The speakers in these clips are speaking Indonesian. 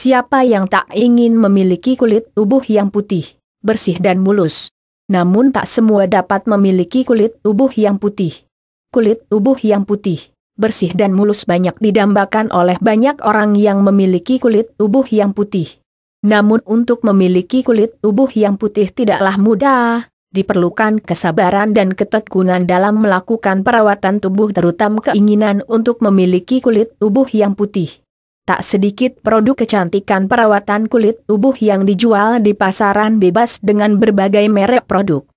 Siapa yang tak ingin memiliki kulit tubuh yang putih, bersih dan mulus? Namun tak semua dapat memiliki kulit tubuh yang putih. Kulit tubuh yang putih, bersih dan mulus banyak didambakan oleh banyak orang yang memiliki kulit tubuh yang putih. Namun untuk memiliki kulit tubuh yang putih tidaklah mudah, diperlukan kesabaran dan ketekunan dalam melakukan perawatan tubuh terutama keinginan untuk memiliki kulit tubuh yang putih. Tak sedikit produk kecantikan perawatan kulit tubuh yang dijual di pasaran bebas dengan berbagai merek produk.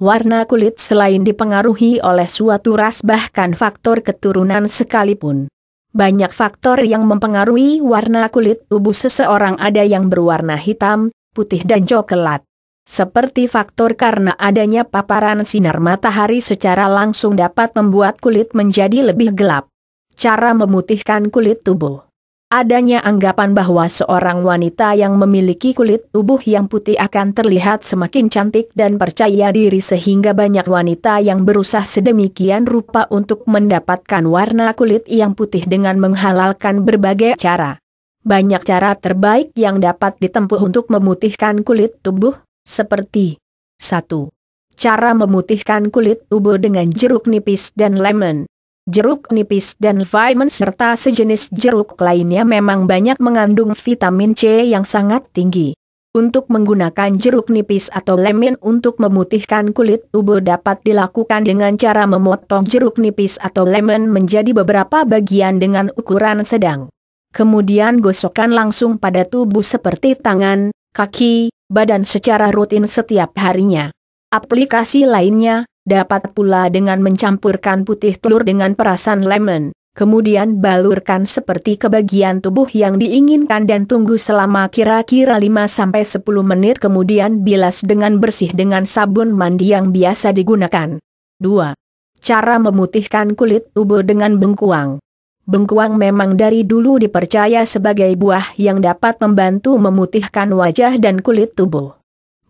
Warna kulit selain dipengaruhi oleh suatu ras bahkan faktor keturunan sekalipun. Banyak faktor yang mempengaruhi warna kulit tubuh seseorang ada yang berwarna hitam, putih dan coklat. Seperti faktor karena adanya paparan sinar matahari secara langsung dapat membuat kulit menjadi lebih gelap. Cara memutihkan kulit tubuh Adanya anggapan bahwa seorang wanita yang memiliki kulit tubuh yang putih akan terlihat semakin cantik dan percaya diri sehingga banyak wanita yang berusaha sedemikian rupa untuk mendapatkan warna kulit yang putih dengan menghalalkan berbagai cara. Banyak cara terbaik yang dapat ditempuh untuk memutihkan kulit tubuh, seperti 1. Cara memutihkan kulit tubuh dengan jeruk nipis dan lemon jeruk nipis dan vitamin serta sejenis jeruk lainnya memang banyak mengandung vitamin C yang sangat tinggi. Untuk menggunakan jeruk nipis atau lemin untuk memutihkan kulit tubuh dapat dilakukan dengan cara memotong jeruk nipis atau lemon menjadi beberapa bagian dengan ukuran sedang. Kemudian gosokkan langsung pada tubuh seperti tangan, kaki, badan secara rutin setiap harinya. Aplikasi lainnya, Dapat pula dengan mencampurkan putih telur dengan perasan lemon, kemudian balurkan seperti ke bagian tubuh yang diinginkan dan tunggu selama kira-kira 5-10 menit kemudian bilas dengan bersih dengan sabun mandi yang biasa digunakan. 2. Cara memutihkan kulit tubuh dengan bengkuang. Bengkuang memang dari dulu dipercaya sebagai buah yang dapat membantu memutihkan wajah dan kulit tubuh.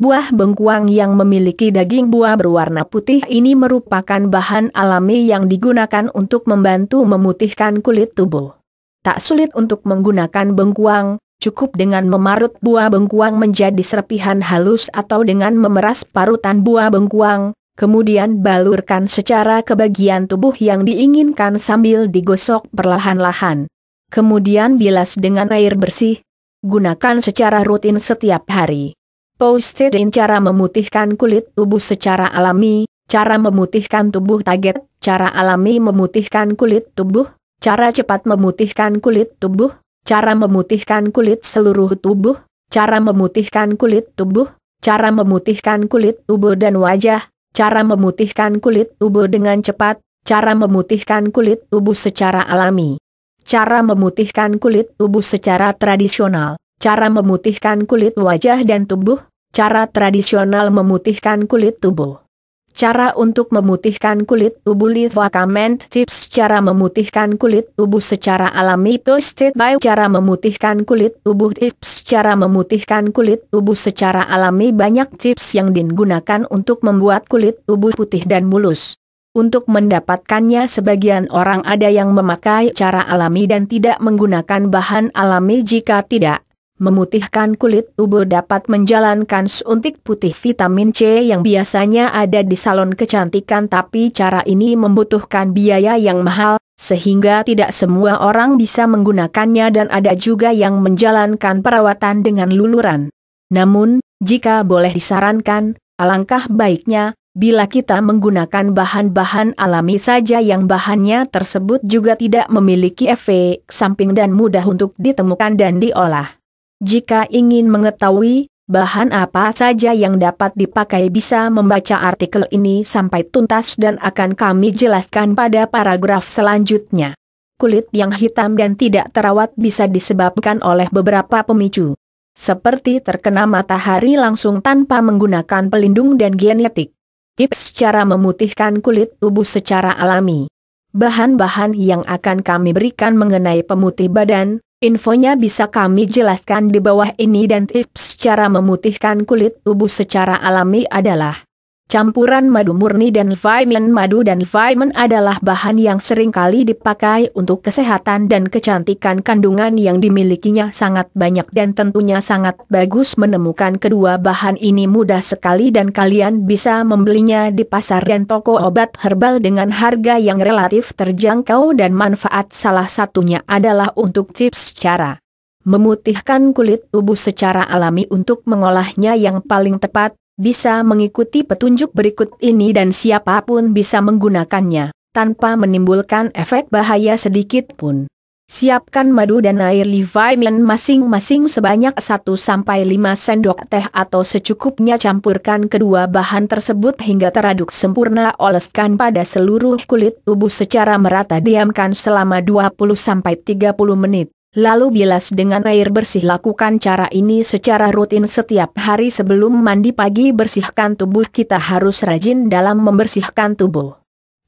Buah bengkuang yang memiliki daging buah berwarna putih ini merupakan bahan alami yang digunakan untuk membantu memutihkan kulit tubuh. Tak sulit untuk menggunakan bengkuang, cukup dengan memarut buah bengkuang menjadi serpihan halus atau dengan memeras parutan buah bengkuang, kemudian balurkan secara ke bagian tubuh yang diinginkan sambil digosok perlahan-lahan. Kemudian bilas dengan air bersih, gunakan secara rutin setiap hari. Posted in cara memutihkan kulit tubuh secara alami, cara memutihkan tubuh target, cara alami memutihkan kulit tubuh, cara cepat memutihkan kulit tubuh, cara memutihkan kulit seluruh tubuh, cara memutihkan kulit tubuh, cara memutihkan kulit tubuh dan wajah, cara memutihkan kulit tubuh dengan cepat, cara memutihkan kulit tubuh secara alami, cara memutihkan kulit tubuh secara tradisional, cara memutihkan kulit wajah dan tubuh, Cara tradisional memutihkan kulit tubuh. Cara untuk memutihkan kulit tubuh Livakament Tips Cara memutihkan kulit tubuh secara alami Posted by Cara memutihkan kulit tubuh Tips Cara memutihkan kulit tubuh secara alami Banyak tips yang digunakan untuk membuat kulit tubuh putih dan mulus. Untuk mendapatkannya sebagian orang ada yang memakai cara alami dan tidak menggunakan bahan alami jika tidak memutihkan kulit tubuh dapat menjalankan suntik putih vitamin C yang biasanya ada di salon kecantikan tapi cara ini membutuhkan biaya yang mahal, sehingga tidak semua orang bisa menggunakannya dan ada juga yang menjalankan perawatan dengan luluran. Namun, jika boleh disarankan, alangkah baiknya, bila kita menggunakan bahan-bahan alami saja yang bahannya tersebut juga tidak memiliki efek samping dan mudah untuk ditemukan dan diolah. Jika ingin mengetahui, bahan apa saja yang dapat dipakai bisa membaca artikel ini sampai tuntas dan akan kami jelaskan pada paragraf selanjutnya. Kulit yang hitam dan tidak terawat bisa disebabkan oleh beberapa pemicu. Seperti terkena matahari langsung tanpa menggunakan pelindung dan genetik. Tips cara memutihkan kulit tubuh secara alami. Bahan-bahan yang akan kami berikan mengenai pemutih badan, Infonya bisa kami jelaskan di bawah ini dan tips cara memutihkan kulit tubuh secara alami adalah Campuran madu murni dan vitamin madu dan vitamin adalah bahan yang sering kali dipakai untuk kesehatan dan kecantikan kandungan yang dimilikinya sangat banyak dan tentunya sangat bagus menemukan kedua bahan ini mudah sekali dan kalian bisa membelinya di pasar dan toko obat herbal dengan harga yang relatif terjangkau dan manfaat salah satunya adalah untuk tips cara memutihkan kulit tubuh secara alami untuk mengolahnya yang paling tepat bisa mengikuti petunjuk berikut ini dan siapapun bisa menggunakannya, tanpa menimbulkan efek bahaya sedikit pun. Siapkan madu dan air Leviathan masing-masing sebanyak 1-5 sendok teh atau secukupnya campurkan kedua bahan tersebut hingga teraduk sempurna oleskan pada seluruh kulit tubuh secara merata diamkan selama 20-30 menit. Lalu bilas dengan air bersih lakukan cara ini secara rutin setiap hari sebelum mandi pagi bersihkan tubuh kita harus rajin dalam membersihkan tubuh.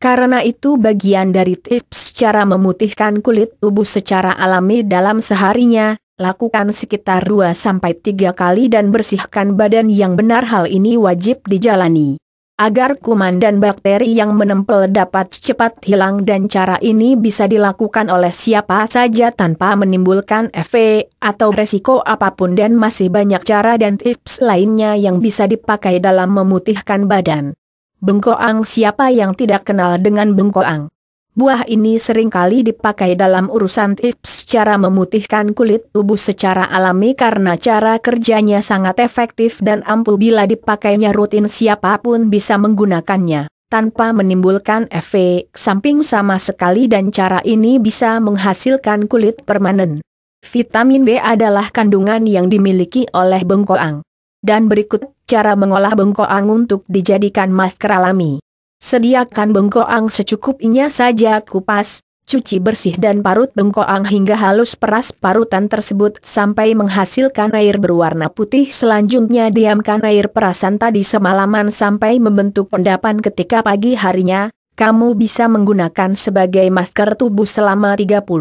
Karena itu bagian dari tips cara memutihkan kulit tubuh secara alami dalam seharinya, lakukan sekitar 2-3 kali dan bersihkan badan yang benar hal ini wajib dijalani agar kuman dan bakteri yang menempel dapat cepat hilang dan cara ini bisa dilakukan oleh siapa saja tanpa menimbulkan efek atau resiko apapun dan masih banyak cara dan tips lainnya yang bisa dipakai dalam memutihkan badan. Bengkoang siapa yang tidak kenal dengan bengkoang? Buah ini seringkali dipakai dalam urusan tips cara memutihkan kulit tubuh secara alami karena cara kerjanya sangat efektif dan ampuh bila dipakainya rutin siapapun bisa menggunakannya, tanpa menimbulkan efek samping sama sekali dan cara ini bisa menghasilkan kulit permanen. Vitamin B adalah kandungan yang dimiliki oleh bengkoang. Dan berikut cara mengolah bengkoang untuk dijadikan masker alami. Sediakan bengkoang secukupnya saja kupas, cuci bersih dan parut bengkoang hingga halus peras parutan tersebut sampai menghasilkan air berwarna putih. Selanjutnya diamkan air perasan tadi semalaman sampai membentuk pendapan. ketika pagi harinya, kamu bisa menggunakan sebagai masker tubuh selama 30. 60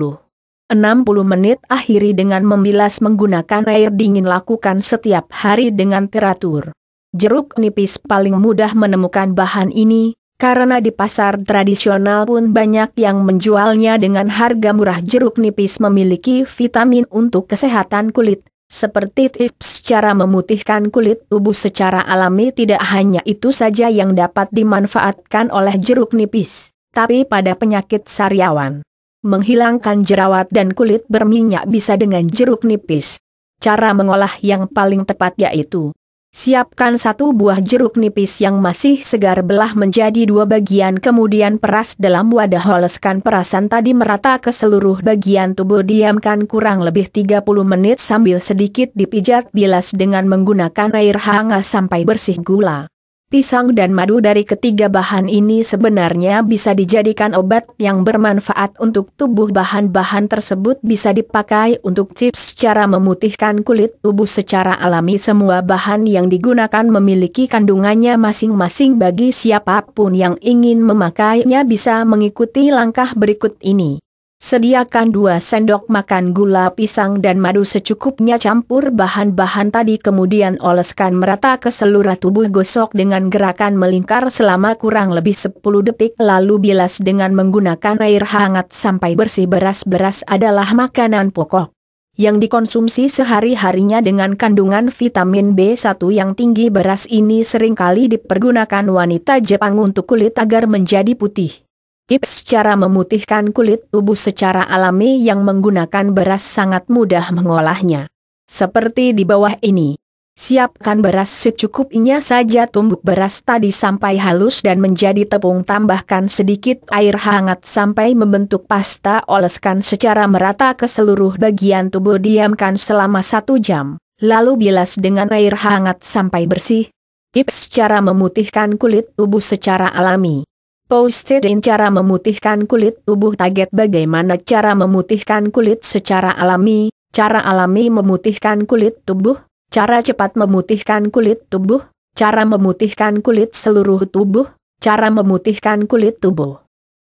menit akhiri dengan membilas menggunakan air dingin lakukan setiap hari dengan teratur. Jeruk nipis paling mudah menemukan bahan ini, karena di pasar tradisional pun banyak yang menjualnya dengan harga murah jeruk nipis memiliki vitamin untuk kesehatan kulit. Seperti tips cara memutihkan kulit tubuh secara alami tidak hanya itu saja yang dapat dimanfaatkan oleh jeruk nipis, tapi pada penyakit sariawan. Menghilangkan jerawat dan kulit berminyak bisa dengan jeruk nipis. Cara mengolah yang paling tepat yaitu Siapkan satu buah jeruk nipis yang masih segar belah menjadi dua bagian kemudian peras dalam wadah oleskan perasan tadi merata ke seluruh bagian tubuh diamkan kurang lebih 30 menit sambil sedikit dipijat bilas dengan menggunakan air hangat sampai bersih gula. Pisang dan madu dari ketiga bahan ini sebenarnya bisa dijadikan obat yang bermanfaat untuk tubuh bahan-bahan tersebut bisa dipakai untuk chips secara memutihkan kulit tubuh secara alami semua bahan yang digunakan memiliki kandungannya masing-masing bagi siapapun yang ingin memakainya bisa mengikuti langkah berikut ini. Sediakan dua sendok makan gula pisang dan madu secukupnya campur bahan-bahan tadi kemudian oleskan merata ke seluruh tubuh gosok dengan gerakan melingkar selama kurang lebih 10 detik lalu bilas dengan menggunakan air hangat sampai bersih beras-beras adalah makanan pokok yang dikonsumsi sehari-harinya dengan kandungan vitamin B1 yang tinggi beras ini seringkali dipergunakan wanita Jepang untuk kulit agar menjadi putih. Tips cara memutihkan kulit tubuh secara alami yang menggunakan beras sangat mudah mengolahnya. Seperti di bawah ini. Siapkan beras secukupnya saja tumbuk beras tadi sampai halus dan menjadi tepung tambahkan sedikit air hangat sampai membentuk pasta oleskan secara merata ke seluruh bagian tubuh diamkan selama satu jam, lalu bilas dengan air hangat sampai bersih. Tips cara memutihkan kulit tubuh secara alami Posted in cara memutihkan kulit tubuh target bagaimana cara memutihkan kulit secara alami, cara alami memutihkan kulit tubuh, cara cepat memutihkan kulit tubuh, cara memutihkan kulit seluruh tubuh, cara memutihkan kulit tubuh.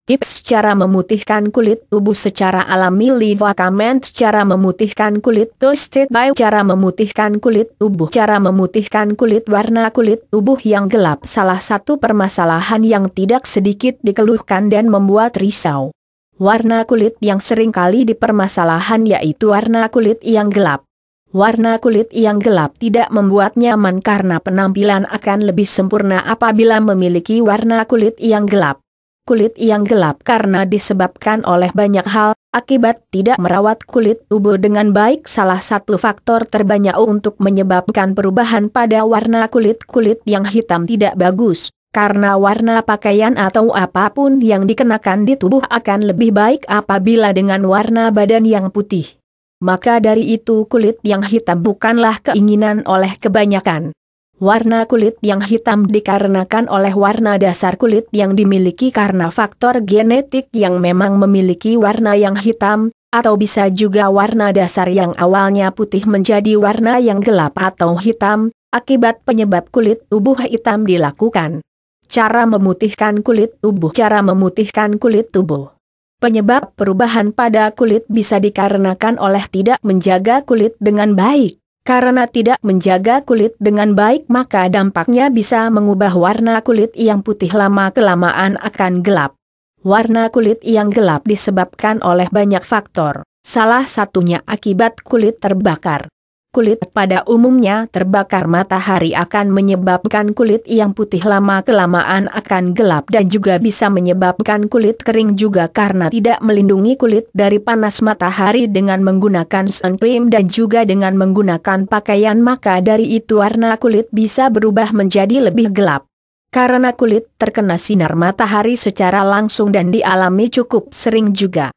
Tips cara memutihkan kulit tubuh secara alami Liva Comment cara memutihkan kulit Toasted by cara memutihkan kulit tubuh Cara memutihkan kulit warna kulit tubuh yang gelap Salah satu permasalahan yang tidak sedikit dikeluhkan dan membuat risau Warna kulit yang sering kali dipermasalahan yaitu warna kulit yang gelap Warna kulit yang gelap tidak membuat nyaman karena penampilan akan lebih sempurna apabila memiliki warna kulit yang gelap kulit yang gelap karena disebabkan oleh banyak hal, akibat tidak merawat kulit tubuh dengan baik salah satu faktor terbanyak untuk menyebabkan perubahan pada warna kulit-kulit yang hitam tidak bagus, karena warna pakaian atau apapun yang dikenakan di tubuh akan lebih baik apabila dengan warna badan yang putih. Maka dari itu kulit yang hitam bukanlah keinginan oleh kebanyakan. Warna kulit yang hitam dikarenakan oleh warna dasar kulit yang dimiliki karena faktor genetik yang memang memiliki warna yang hitam, atau bisa juga warna dasar yang awalnya putih menjadi warna yang gelap atau hitam, akibat penyebab kulit tubuh hitam dilakukan. Cara memutihkan kulit tubuh Cara memutihkan kulit tubuh Penyebab perubahan pada kulit bisa dikarenakan oleh tidak menjaga kulit dengan baik karena tidak menjaga kulit dengan baik maka dampaknya bisa mengubah warna kulit yang putih lama-kelamaan akan gelap. Warna kulit yang gelap disebabkan oleh banyak faktor, salah satunya akibat kulit terbakar kulit pada umumnya terbakar matahari akan menyebabkan kulit yang putih lama-kelamaan akan gelap dan juga bisa menyebabkan kulit kering juga karena tidak melindungi kulit dari panas matahari dengan menggunakan sun cream dan juga dengan menggunakan pakaian maka dari itu warna kulit bisa berubah menjadi lebih gelap. Karena kulit terkena sinar matahari secara langsung dan dialami cukup sering juga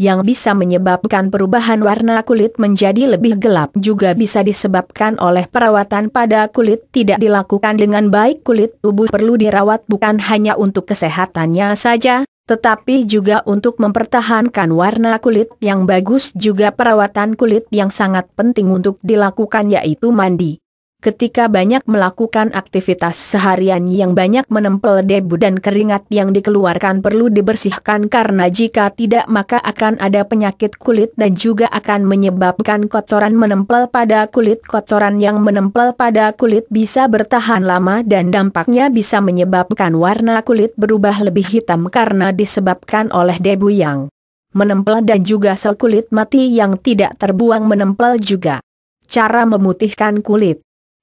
yang bisa menyebabkan perubahan warna kulit menjadi lebih gelap juga bisa disebabkan oleh perawatan pada kulit tidak dilakukan dengan baik kulit tubuh perlu dirawat bukan hanya untuk kesehatannya saja, tetapi juga untuk mempertahankan warna kulit yang bagus juga perawatan kulit yang sangat penting untuk dilakukan yaitu mandi ketika banyak melakukan aktivitas seharian yang banyak menempel debu dan keringat yang dikeluarkan perlu dibersihkan karena jika tidak maka akan ada penyakit kulit dan juga akan menyebabkan kotoran menempel pada kulit. Kotoran yang menempel pada kulit bisa bertahan lama dan dampaknya bisa menyebabkan warna kulit berubah lebih hitam karena disebabkan oleh debu yang menempel dan juga sel kulit mati yang tidak terbuang menempel juga. Cara memutihkan kulit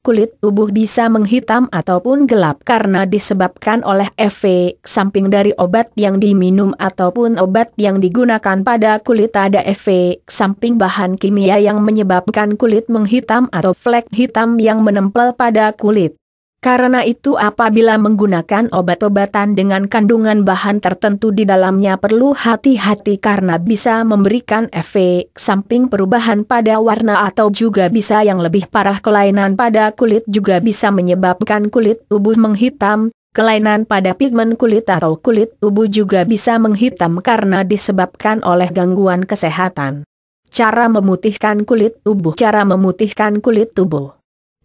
kulit tubuh bisa menghitam ataupun gelap karena disebabkan oleh efek samping dari obat yang diminum ataupun obat yang digunakan pada kulit ada efek samping bahan kimia yang menyebabkan kulit menghitam atau flek hitam yang menempel pada kulit. Karena itu apabila menggunakan obat-obatan dengan kandungan bahan tertentu di dalamnya perlu hati-hati karena bisa memberikan efek samping perubahan pada warna atau juga bisa yang lebih parah kelainan pada kulit juga bisa menyebabkan kulit tubuh menghitam, kelainan pada pigmen kulit atau kulit tubuh juga bisa menghitam karena disebabkan oleh gangguan kesehatan. Cara memutihkan kulit tubuh Cara memutihkan kulit tubuh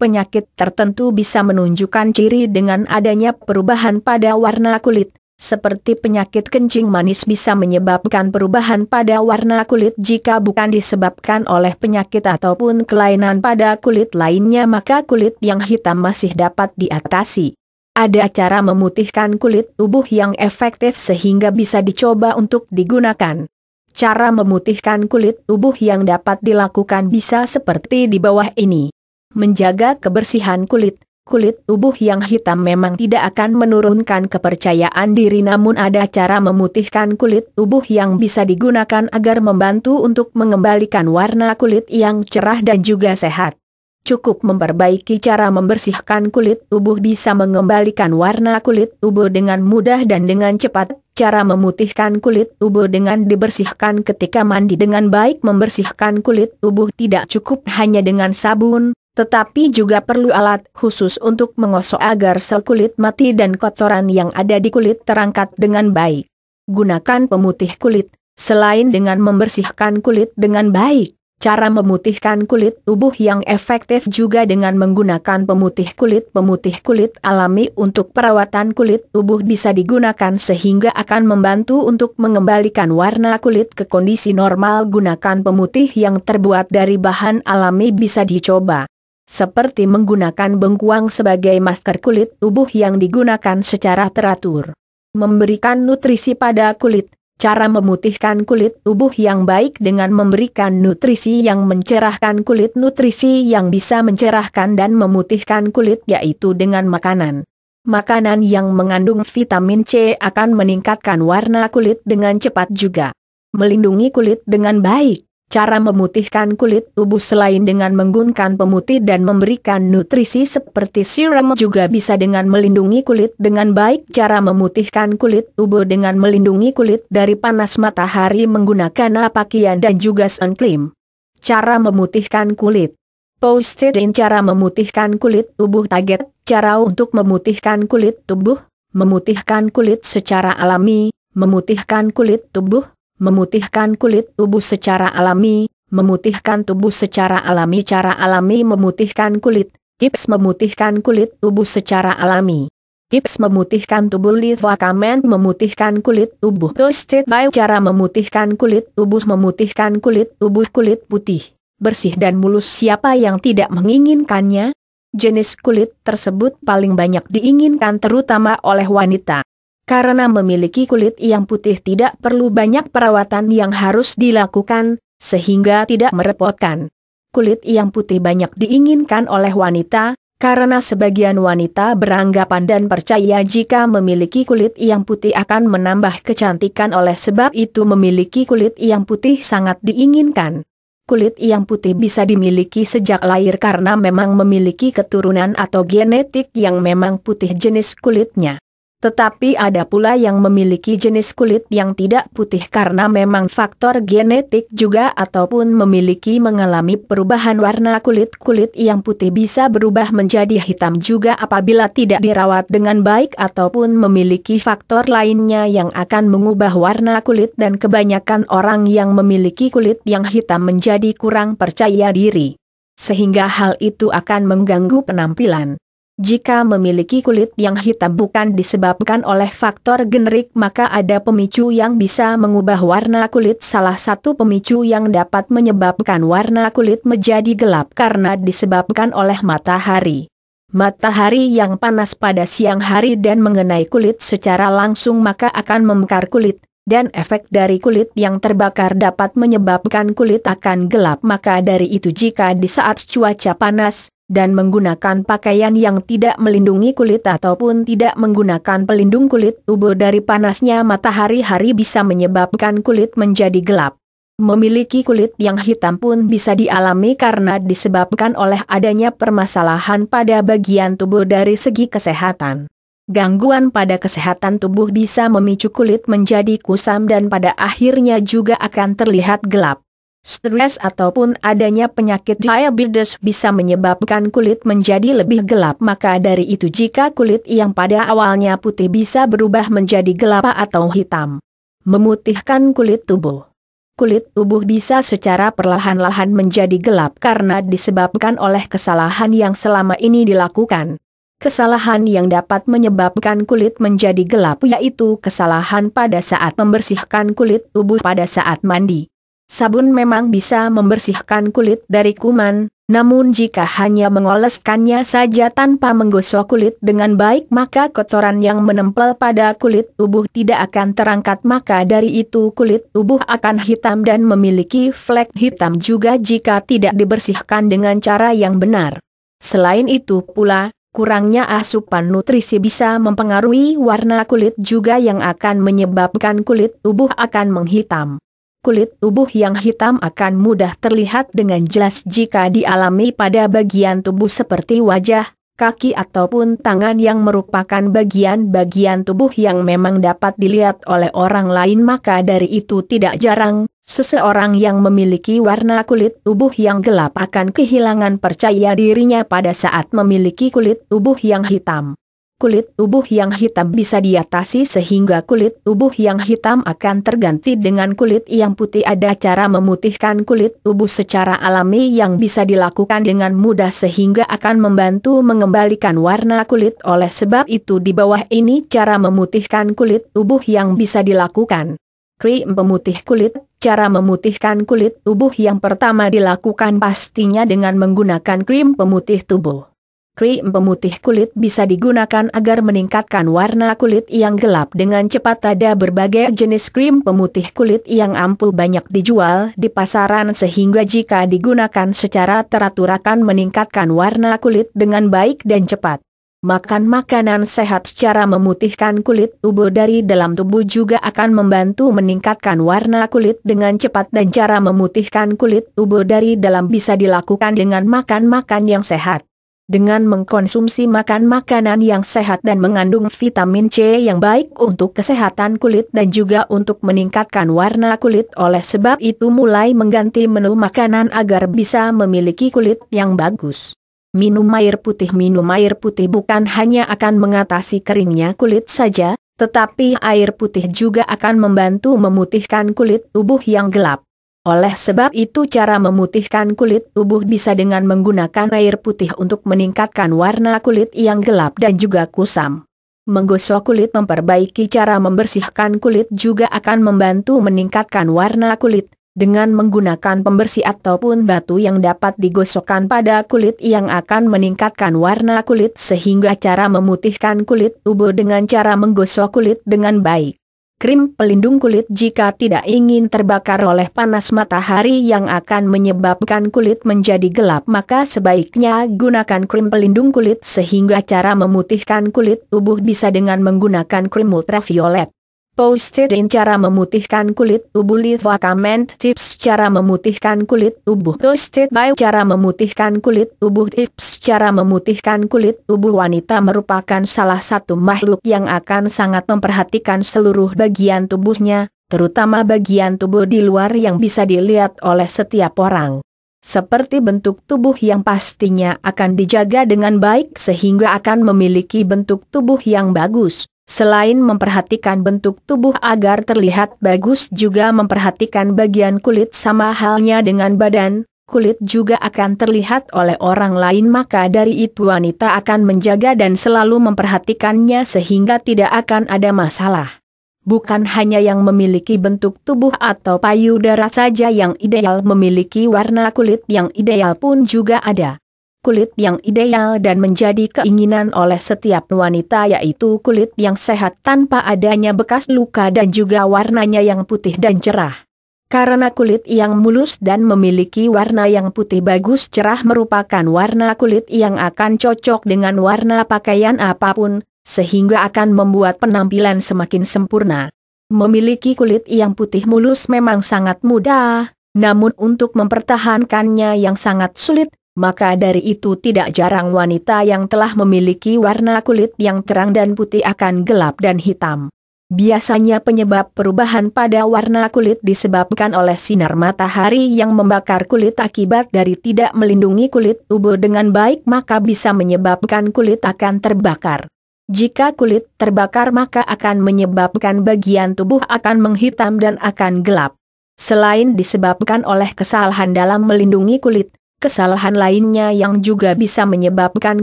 penyakit tertentu bisa menunjukkan ciri dengan adanya perubahan pada warna kulit, seperti penyakit kencing manis bisa menyebabkan perubahan pada warna kulit jika bukan disebabkan oleh penyakit ataupun kelainan pada kulit lainnya maka kulit yang hitam masih dapat diatasi. Ada cara memutihkan kulit tubuh yang efektif sehingga bisa dicoba untuk digunakan. Cara memutihkan kulit tubuh yang dapat dilakukan bisa seperti di bawah ini menjaga kebersihan kulit. Kulit tubuh yang hitam memang tidak akan menurunkan kepercayaan diri namun ada cara memutihkan kulit tubuh yang bisa digunakan agar membantu untuk mengembalikan warna kulit yang cerah dan juga sehat. Cukup memperbaiki cara membersihkan kulit tubuh bisa mengembalikan warna kulit tubuh dengan mudah dan dengan cepat. Cara memutihkan kulit tubuh dengan dibersihkan ketika mandi dengan baik membersihkan kulit tubuh tidak cukup hanya dengan sabun, tetapi juga perlu alat khusus untuk mengosok agar sel kulit mati dan kotoran yang ada di kulit terangkat dengan baik. Gunakan pemutih kulit, selain dengan membersihkan kulit dengan baik. Cara memutihkan kulit tubuh yang efektif juga dengan menggunakan pemutih kulit. Pemutih kulit alami untuk perawatan kulit tubuh bisa digunakan sehingga akan membantu untuk mengembalikan warna kulit ke kondisi normal. Gunakan pemutih yang terbuat dari bahan alami bisa dicoba seperti menggunakan bengkuang sebagai masker kulit tubuh yang digunakan secara teratur. Memberikan nutrisi pada kulit, cara memutihkan kulit tubuh yang baik dengan memberikan nutrisi yang mencerahkan kulit nutrisi yang bisa mencerahkan dan memutihkan kulit yaitu dengan makanan. Makanan yang mengandung vitamin C akan meningkatkan warna kulit dengan cepat juga. Melindungi kulit dengan baik Cara memutihkan kulit tubuh selain dengan menggunakan pemutih dan memberikan nutrisi seperti serum juga bisa dengan melindungi kulit dengan baik. Cara memutihkan kulit tubuh dengan melindungi kulit dari panas matahari menggunakan pakaian dan juga sun cream. Cara memutihkan kulit Posted in cara memutihkan kulit tubuh target, cara untuk memutihkan kulit tubuh, memutihkan kulit secara alami, memutihkan kulit tubuh, memutihkan kulit tubuh secara alami, memutihkan tubuh secara alami cara alami memutihkan kulit, tips memutihkan kulit tubuh secara alami. Tips memutihkan tubuh Livakamen memutihkan kulit tubuh Toasted by cara memutihkan kulit tubuh memutihkan kulit tubuh kulit putih, bersih dan mulus siapa yang tidak menginginkannya? Jenis kulit tersebut paling banyak diinginkan terutama oleh wanita. Karena memiliki kulit yang putih tidak perlu banyak perawatan yang harus dilakukan, sehingga tidak merepotkan. Kulit yang putih banyak diinginkan oleh wanita, karena sebagian wanita beranggapan dan percaya jika memiliki kulit yang putih akan menambah kecantikan oleh sebab itu memiliki kulit yang putih sangat diinginkan. Kulit yang putih bisa dimiliki sejak lahir karena memang memiliki keturunan atau genetik yang memang putih jenis kulitnya. Tetapi ada pula yang memiliki jenis kulit yang tidak putih karena memang faktor genetik juga ataupun memiliki mengalami perubahan warna kulit. Kulit yang putih bisa berubah menjadi hitam juga apabila tidak dirawat dengan baik ataupun memiliki faktor lainnya yang akan mengubah warna kulit dan kebanyakan orang yang memiliki kulit yang hitam menjadi kurang percaya diri. Sehingga hal itu akan mengganggu penampilan. Jika memiliki kulit yang hitam bukan disebabkan oleh faktor generik maka ada pemicu yang bisa mengubah warna kulit Salah satu pemicu yang dapat menyebabkan warna kulit menjadi gelap karena disebabkan oleh matahari Matahari yang panas pada siang hari dan mengenai kulit secara langsung maka akan membakar kulit dan efek dari kulit yang terbakar dapat menyebabkan kulit akan gelap maka dari itu jika di saat cuaca panas, dan menggunakan pakaian yang tidak melindungi kulit ataupun tidak menggunakan pelindung kulit tubuh dari panasnya matahari hari bisa menyebabkan kulit menjadi gelap. Memiliki kulit yang hitam pun bisa dialami karena disebabkan oleh adanya permasalahan pada bagian tubuh dari segi kesehatan. Gangguan pada kesehatan tubuh bisa memicu kulit menjadi kusam dan pada akhirnya juga akan terlihat gelap. Stres ataupun adanya penyakit diabetes bisa menyebabkan kulit menjadi lebih gelap maka dari itu jika kulit yang pada awalnya putih bisa berubah menjadi gelap atau hitam. Memutihkan kulit tubuh Kulit tubuh bisa secara perlahan-lahan menjadi gelap karena disebabkan oleh kesalahan yang selama ini dilakukan. Kesalahan yang dapat menyebabkan kulit menjadi gelap yaitu kesalahan pada saat membersihkan kulit tubuh pada saat mandi. Sabun memang bisa membersihkan kulit dari kuman, namun jika hanya mengoleskannya saja tanpa menggosok kulit dengan baik maka kotoran yang menempel pada kulit tubuh tidak akan terangkat maka dari itu kulit tubuh akan hitam dan memiliki flek hitam juga jika tidak dibersihkan dengan cara yang benar. Selain itu pula, kurangnya asupan nutrisi bisa mempengaruhi warna kulit juga yang akan menyebabkan kulit tubuh akan menghitam kulit tubuh yang hitam akan mudah terlihat dengan jelas jika dialami pada bagian tubuh seperti wajah, kaki ataupun tangan yang merupakan bagian-bagian tubuh yang memang dapat dilihat oleh orang lain maka dari itu tidak jarang, seseorang yang memiliki warna kulit tubuh yang gelap akan kehilangan percaya dirinya pada saat memiliki kulit tubuh yang hitam kulit tubuh yang hitam bisa diatasi sehingga kulit tubuh yang hitam akan terganti dengan kulit yang putih. Ada cara memutihkan kulit tubuh secara alami yang bisa dilakukan dengan mudah sehingga akan membantu mengembalikan warna kulit. Oleh sebab itu di bawah ini cara memutihkan kulit tubuh yang bisa dilakukan. Krim pemutih kulit Cara memutihkan kulit tubuh yang pertama dilakukan pastinya dengan menggunakan krim pemutih tubuh krim pemutih kulit bisa digunakan agar meningkatkan warna kulit yang gelap dengan cepat ada berbagai jenis krim pemutih kulit yang ampuh banyak dijual di pasaran sehingga jika digunakan secara teratur akan meningkatkan warna kulit dengan baik dan cepat. Makan makanan sehat secara memutihkan kulit tubuh dari dalam tubuh juga akan membantu meningkatkan warna kulit dengan cepat dan cara memutihkan kulit tubuh dari dalam bisa dilakukan dengan makan-makan yang sehat. Dengan mengkonsumsi makan-makanan yang sehat dan mengandung vitamin C yang baik untuk kesehatan kulit dan juga untuk meningkatkan warna kulit oleh sebab itu mulai mengganti menu makanan agar bisa memiliki kulit yang bagus. Minum air putih Minum air putih bukan hanya akan mengatasi keringnya kulit saja, tetapi air putih juga akan membantu memutihkan kulit tubuh yang gelap. Oleh sebab itu cara memutihkan kulit tubuh bisa dengan menggunakan air putih untuk meningkatkan warna kulit yang gelap dan juga kusam. Menggosok kulit memperbaiki cara membersihkan kulit juga akan membantu meningkatkan warna kulit, dengan menggunakan pembersih ataupun batu yang dapat digosokkan pada kulit yang akan meningkatkan warna kulit sehingga cara memutihkan kulit tubuh dengan cara menggosok kulit dengan baik krim pelindung kulit jika tidak ingin terbakar oleh panas matahari yang akan menyebabkan kulit menjadi gelap maka sebaiknya gunakan krim pelindung kulit sehingga cara memutihkan kulit tubuh bisa dengan menggunakan krim ultraviolet. Posted in cara memutihkan kulit tubuh Live Comment tips cara memutihkan kulit tubuh Posted by cara memutihkan kulit tubuh tips cara memutihkan kulit tubuh wanita merupakan salah satu makhluk yang akan sangat memperhatikan seluruh bagian tubuhnya, terutama bagian tubuh di luar yang bisa dilihat oleh setiap orang. Seperti bentuk tubuh yang pastinya akan dijaga dengan baik sehingga akan memiliki bentuk tubuh yang bagus Selain memperhatikan bentuk tubuh agar terlihat bagus juga memperhatikan bagian kulit sama halnya dengan badan, kulit juga akan terlihat oleh orang lain maka dari itu wanita akan menjaga dan selalu memperhatikannya sehingga tidak akan ada masalah. Bukan hanya yang memiliki bentuk tubuh atau payudara saja yang ideal memiliki warna kulit yang ideal pun juga ada kulit yang ideal dan menjadi keinginan oleh setiap wanita yaitu kulit yang sehat tanpa adanya bekas luka dan juga warnanya yang putih dan cerah. Karena kulit yang mulus dan memiliki warna yang putih bagus cerah merupakan warna kulit yang akan cocok dengan warna pakaian apapun, sehingga akan membuat penampilan semakin sempurna. Memiliki kulit yang putih mulus memang sangat mudah, namun untuk mempertahankannya yang sangat sulit, maka dari itu tidak jarang wanita yang telah memiliki warna kulit yang terang dan putih akan gelap dan hitam. Biasanya penyebab perubahan pada warna kulit disebabkan oleh sinar matahari yang membakar kulit akibat dari tidak melindungi kulit tubuh dengan baik maka bisa menyebabkan kulit akan terbakar. Jika kulit terbakar maka akan menyebabkan bagian tubuh akan menghitam dan akan gelap. Selain disebabkan oleh kesalahan dalam melindungi kulit, Kesalahan lainnya yang juga bisa menyebabkan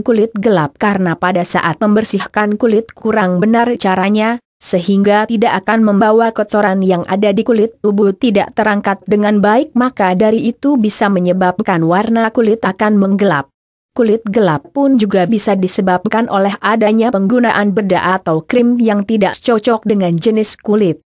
kulit gelap karena pada saat membersihkan kulit kurang benar caranya, sehingga tidak akan membawa kotoran yang ada di kulit tubuh tidak terangkat dengan baik maka dari itu bisa menyebabkan warna kulit akan menggelap. Kulit gelap pun juga bisa disebabkan oleh adanya penggunaan bedak atau krim yang tidak cocok dengan jenis kulit.